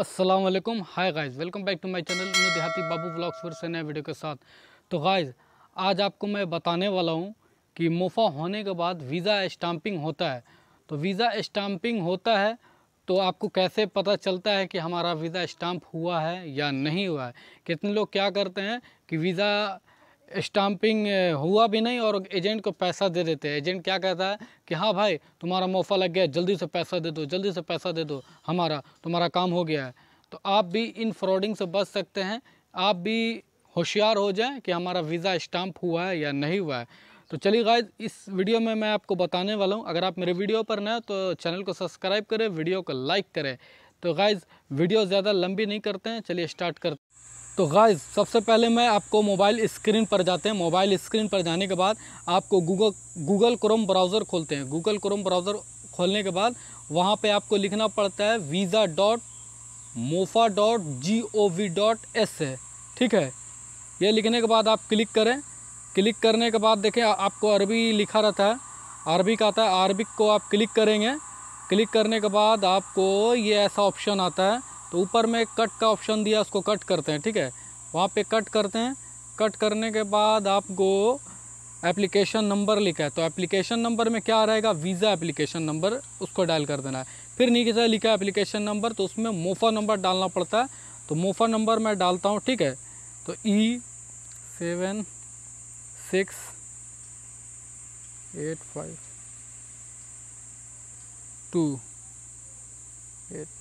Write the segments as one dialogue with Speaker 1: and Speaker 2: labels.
Speaker 1: Aslam hi guys welcome back to my channel मैं देहाती बाबू blogs फिर से नए वीडियो के साथ तो गाइज़ आज आपको मैं बताने वाला हूँ कि मुफा होने के बाद वीज़ा स्टाम्पिंग होता है तो वीज़ा स्टाम्पिंग होता है तो आपको कैसे पता चलता है कि हमारा वीज़ा स्टाम्प हुआ है या नहीं हुआ है कितने लोग क्या करते हैं कि वीज़ा स्टाम्पिंग हुआ भी नहीं और एजेंट को पैसा दे देते हैं एजेंट क्या कहता है कि हाँ भाई तुम्हारा मौफ़ा लग गया जल्दी से पैसा दे दो जल्दी से पैसा दे दो हमारा तुम्हारा काम हो गया है तो आप भी इन फ्रॉडिंग से बच सकते हैं आप भी होशियार हो जाएं कि हमारा वीज़ा स्टाम्प हुआ है या नहीं हुआ है तो चलिए गाइज इस वीडियो में मैं आपको बताने वाला हूँ अगर आप मेरे वीडियो पर ना तो चैनल को सब्सक्राइब करें वीडियो को लाइक करें तो गाइज वीडियो ज़्यादा लंबी नहीं करते हैं चलिए स्टार्ट करते तो गाइज सबसे पहले मैं आपको मोबाइल स्क्रीन पर जाते हैं मोबाइल स्क्रीन पर जाने के बाद आपको गूगल गूगल क्रोम ब्राउज़र खोलते हैं गूगल क्रोम ब्राउज़र खोलने के बाद वहाँ पे आपको लिखना पड़ता है visa dot mofa dot G O V dot S है ठीक है ये लिखने के बाद आप क्लिक करें क्लिक करने के बाद देखें आपको अरबी लिखा रहता है अरबी का आता है अरबिक को आप क्लिक करेंगे क्लिक करने के बाद आपको ये ऐसा ऑप्शन आता है तो ऊपर में कट का ऑप्शन दिया उसको कट करते हैं ठीक है वहाँ पे कट करते हैं कट करने के बाद आपको एप्लीकेशन नंबर लिखा है तो एप्लीकेशन नंबर में क्या रहेगा वीज़ा एप्लीकेशन नंबर उसको डायल कर देना है फिर नीचे से लिखा है एप्लीकेशन नंबर तो उसमें मोफा नंबर डालना पड़ता है तो मोफा नंबर मैं डालता हूँ ठीक है तो E seven six eight five two eight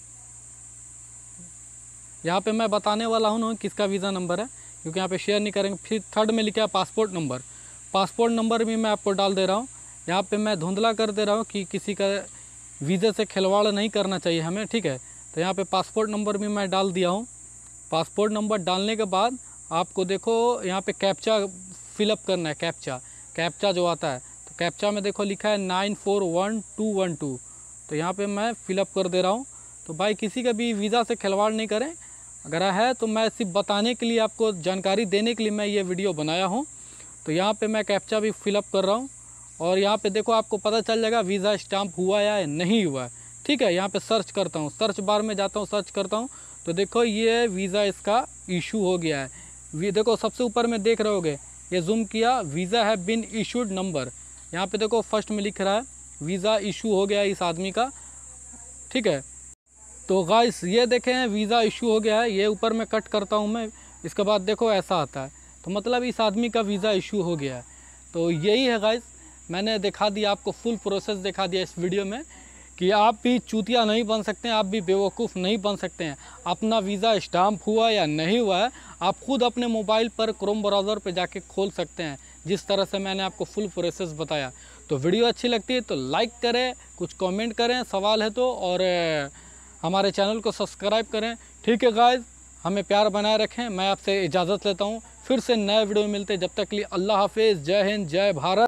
Speaker 1: यहाँ पे मैं बताने वाला हूँ किसका वीज़ा नंबर है क्योंकि यहाँ पे शेयर नहीं करेंगे फिर थर्ड में लिखा है पासपोर्ट नंबर पासपोर्ट नंबर भी मैं आपको डाल दे रहा हूँ यहाँ पे मैं धुंधला कर दे रहा हूँ कि किसी का वीज़े से खिलवाड़ नहीं करना चाहिए हमें ठीक है तो यहाँ पर पासपोर्ट नंबर भी मैं डाल दिया हूँ पासपोर्ट नंबर डालने के बाद आपको देखो यहाँ पर कैप्चा फिलअप करना है कैप्चा कैप्चा जो आता है तो कैप्चा में देखो लिखा है nine four one two one two तो यहाँ पर मैं फिलअप कर दे रहा हूँ तो भाई किसी का भी वीज़ा से खिलवाड़ नहीं करें अगर है तो मैं सिर्फ बताने के लिए आपको जानकारी देने के लिए मैं ये वीडियो बनाया हूँ तो यहाँ पे मैं कैप्चा भी फिलअप कर रहा हूँ और यहाँ पे देखो आपको पता चल जाएगा वीज़ा स्टाम्प हुआ या नहीं हुआ है ठीक है यहाँ पे सर्च करता हूँ सर्च बार में जाता हूँ सर्च करता हूँ तो देखो ये वीज़ा इसका इशू हो गया है देखो सबसे ऊपर में देख रहे होगे ये जूम किया वीज़ा है बिन इशूड नंबर यहाँ पे देखो फर्स्ट में लिख रहा है वीज़ा इशू हो गया इस आदमी का ठीक है तो गाइस ये देखें वीज़ा इशू हो गया है ये ऊपर मैं कट करता हूँ मैं इसके बाद देखो ऐसा आता है तो मतलब इस आदमी का वीज़ा इशू हो गया है तो यही है गाइस मैंने दिखा दिया आपको फुल प्रोसेस दिखा दिया इस वीडियो में कि आप भी चूतिया नहीं बन सकते हैं आप भी बेवकूफ़ नहीं बन सकते हैं अपना वीज़ा स्टाम्प हुआ या नहीं हुआ है आप खुद अपने मोबाइल पर क्रोम ब्राउज़र पर जाके खोल सकते हैं जिस तरह से मैंने आपको फुल प्रोसेस बताया तो वीडियो अच्छी लगती है तो लाइक करें कुछ कमेंट करें सवाल है तो और हमारे चैनल को सब्सक्राइब करें ठीक है गाइज हमें प्यार बनाए रखें मैं आपसे इजाज़त लेता हूँ फिर से नए वीडियो मिलते जब तक लिए अल्लाह हाफिज़ जय हिंद जय भारत